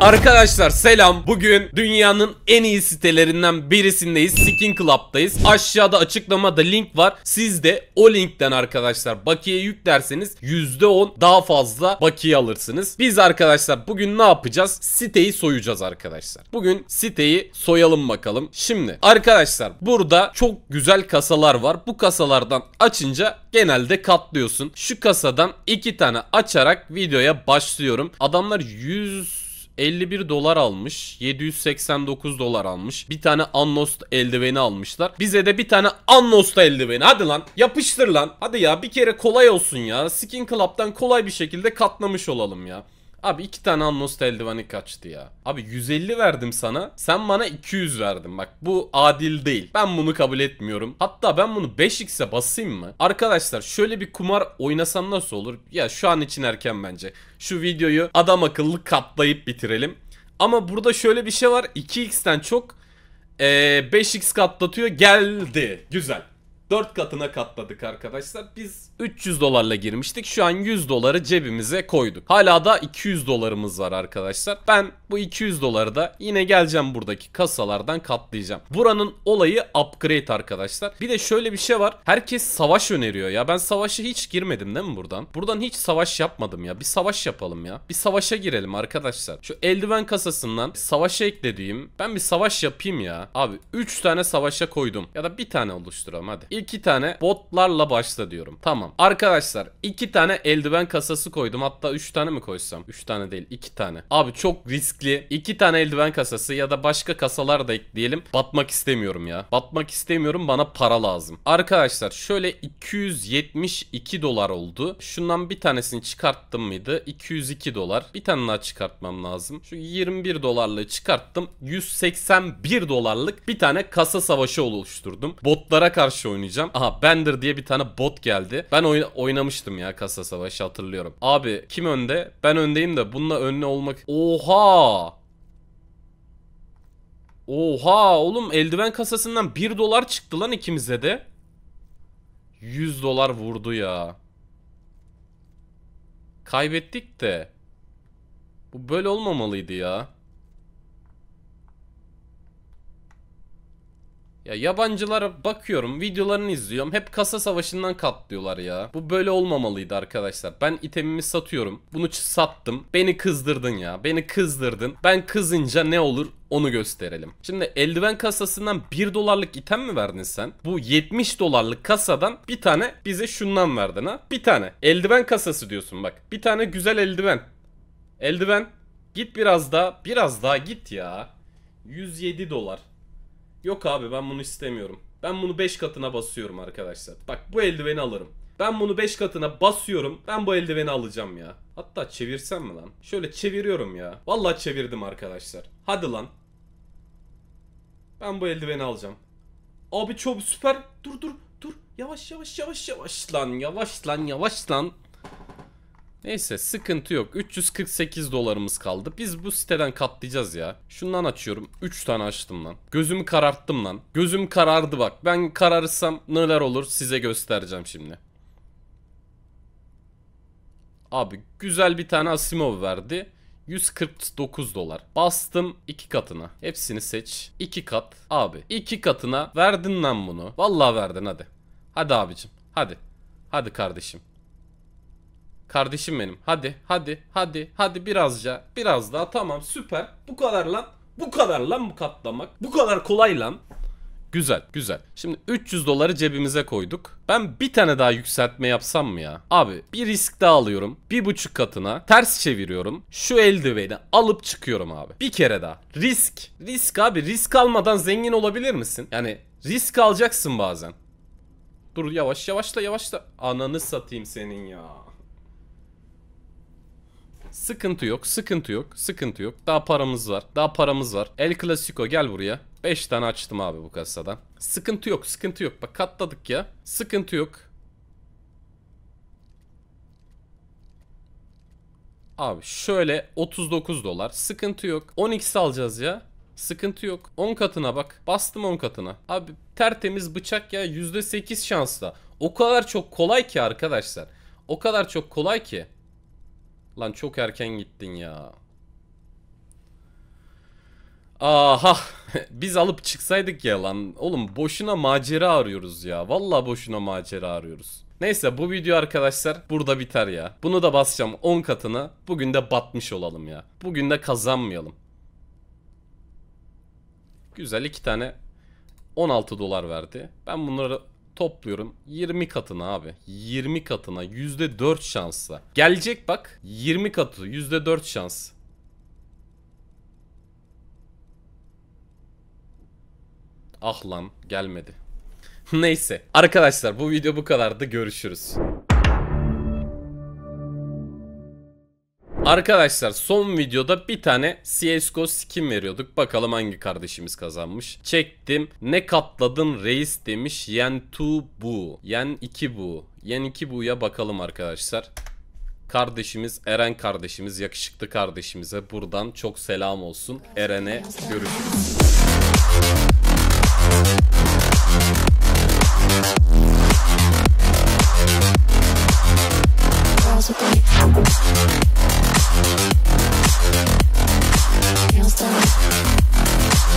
Arkadaşlar selam. Bugün dünyanın en iyi sitelerinden birisindeyiz. Skin Club'dayız. Aşağıda açıklamada link var. Siz de o linkten arkadaşlar bakiye yüklerseniz %10 daha fazla bakiye alırsınız. Biz arkadaşlar bugün ne yapacağız? Siteyi soyacağız arkadaşlar. Bugün siteyi soyalım bakalım. Şimdi arkadaşlar burada çok güzel kasalar var. Bu kasalardan açınca genelde katlıyorsun. Şu kasadan iki tane açarak videoya başlıyorum. Adamlar 100 51 dolar almış. 789 dolar almış. Bir tane Unlost eldiveni almışlar. Bize de bir tane Unlost eldiveni. Hadi lan yapıştır lan. Hadi ya bir kere kolay olsun ya. Skin Club'dan kolay bir şekilde katlamış olalım ya. Abi iki tane Anno's eldiveni kaçtı ya. Abi 150 verdim sana. Sen bana 200 verdin. Bak bu adil değil. Ben bunu kabul etmiyorum. Hatta ben bunu 5x'e basayım mı? Arkadaşlar şöyle bir kumar oynasam nasıl olur? Ya şu an için erken bence. Şu videoyu adam akıllı katlayıp bitirelim. Ama burada şöyle bir şey var. 2x'ten çok ee, 5x katlatıyor geldi. Güzel. 4 katına katladık arkadaşlar. Biz 300 dolarla girmiştik. Şu an 100 doları cebimize koyduk. Hala da 200 dolarımız var arkadaşlar. Ben bu 200 doları da yine geleceğim buradaki kasalardan katlayacağım. Buranın olayı upgrade arkadaşlar. Bir de şöyle bir şey var. Herkes savaş öneriyor ya. Ben savaşa hiç girmedim değil mi buradan? Buradan hiç savaş yapmadım ya. Bir savaş yapalım ya. Bir savaşa girelim arkadaşlar. Şu eldiven kasasından savaşa eklediğim ben bir savaş yapayım ya. Abi 3 tane savaşa koydum. Ya da bir tane oluşturalım hadi. İlk iki tane botlarla başla diyorum. Tamam. Arkadaşlar iki tane eldiven kasası koydum. Hatta üç tane mi koysam? Üç tane değil iki tane. Abi çok riskli. İki tane eldiven kasası ya da başka kasalar da ekleyelim. Batmak istemiyorum ya. Batmak istemiyorum bana para lazım. Arkadaşlar şöyle 272 dolar oldu. Şundan bir tanesini çıkarttım mıydı? 202 dolar. Bir tane daha çıkartmam lazım. Şu 21 dolarla çıkarttım. 181 dolarlık bir tane kasa savaşı oluşturdum. Botlara karşı oynuyorum oynayacağım. Aha Bender diye bir tane bot geldi. Ben oy oynamıştım ya kasa savaşı hatırlıyorum. Abi kim önde? Ben öndeyim de bununla önlü olmak... Oha! Oha oğlum eldiven kasasından 1 dolar çıktı lan ikimize de. 100 dolar vurdu ya. Kaybettik de. Bu böyle olmamalıydı ya. Ya yabancılara bakıyorum, videolarını izliyorum. Hep kasa savaşından katlıyorlar ya. Bu böyle olmamalıydı arkadaşlar. Ben itemimi satıyorum. Bunu sattım. Beni kızdırdın ya. Beni kızdırdın. Ben kızınca ne olur onu gösterelim. Şimdi eldiven kasasından 1 dolarlık item mi verdin sen? Bu 70 dolarlık kasadan bir tane bize şundan verdin ha. Bir tane. Eldiven kasası diyorsun bak. Bir tane güzel eldiven. Eldiven. Git biraz daha. Biraz daha git ya. 107 dolar. Yok abi ben bunu istemiyorum. Ben bunu 5 katına basıyorum arkadaşlar. Bak bu eldiveni alırım. Ben bunu 5 katına basıyorum. Ben bu eldiveni alacağım ya. Hatta çevirsem mi lan? Şöyle çeviriyorum ya. Vallahi çevirdim arkadaşlar. Hadi lan. Ben bu eldiveni alacağım. Abi çok süper. Dur dur dur. Yavaş yavaş yavaş yavaş lan. Yavaş lan yavaş lan. Neyse sıkıntı yok. 348 dolarımız kaldı. Biz bu siteden katlayacağız ya. Şundan açıyorum. 3 tane açtım lan. Gözümü kararttım lan. Gözüm karardı bak. Ben kararırsam neler olur size göstereceğim şimdi. Abi güzel bir tane Asimov verdi. 149 dolar. Bastım iki katına. Hepsini seç. iki kat. Abi iki katına verdin lan bunu. Vallahi verdin hadi. Hadi abicim. Hadi. Hadi kardeşim. Kardeşim benim. Hadi, hadi, hadi, hadi birazca. Biraz daha. Tamam, süper. Bu kadar lan. Bu kadar lan bu katlamak. Bu kadar kolay lan. Güzel güzel. Şimdi 300 doları cebimize koyduk. Ben bir tane daha yükseltme yapsam mı ya? Abi bir risk daha alıyorum. Bir buçuk katına ters çeviriyorum. Şu eldiveni alıp çıkıyorum abi. Bir kere daha. Risk. Risk abi risk almadan zengin olabilir misin? Yani risk alacaksın bazen. Dur yavaş yavaşla yavaşla. Ananı satayım senin ya. Sıkıntı yok, sıkıntı yok, sıkıntı yok. Daha paramız var, daha paramız var. El Clasico gel buraya. 5 tane açtım abi bu kasada. Sıkıntı yok, sıkıntı yok. Bak katladık ya. Sıkıntı yok. Abi şöyle 39 dolar. Sıkıntı yok. 10x alacağız ya. Sıkıntı yok. 10 katına bak. Bastım 10 katına. Abi tertemiz bıçak ya %8 şansla. O kadar çok kolay ki arkadaşlar. O kadar çok kolay ki. Lan çok erken gittin ya. Aha. Biz alıp çıksaydık ya lan. Oğlum boşuna macera arıyoruz ya. Valla boşuna macera arıyoruz. Neyse bu video arkadaşlar burada biter ya. Bunu da basacağım 10 katına. Bugün de batmış olalım ya. Bugün de kazanmayalım. Güzel iki tane 16 dolar verdi. Ben bunları topluyorum. 20 katına abi. 20 katına %4 şansla. Gelecek bak. 20 katı %4 şans. Ah lan gelmedi. Neyse. Arkadaşlar bu video bu kadardı. Görüşürüz. Arkadaşlar son videoda bir tane CSGO skin veriyorduk. Bakalım hangi kardeşimiz kazanmış. Çektim. Ne katladın reis demiş. Yen tu bu. Yen 2 bu. Yen 2 bu'ya bakalım arkadaşlar. Kardeşimiz Eren kardeşimiz yakışıklı kardeşimize buradan çok selam olsun. Eren'e görüşürüz.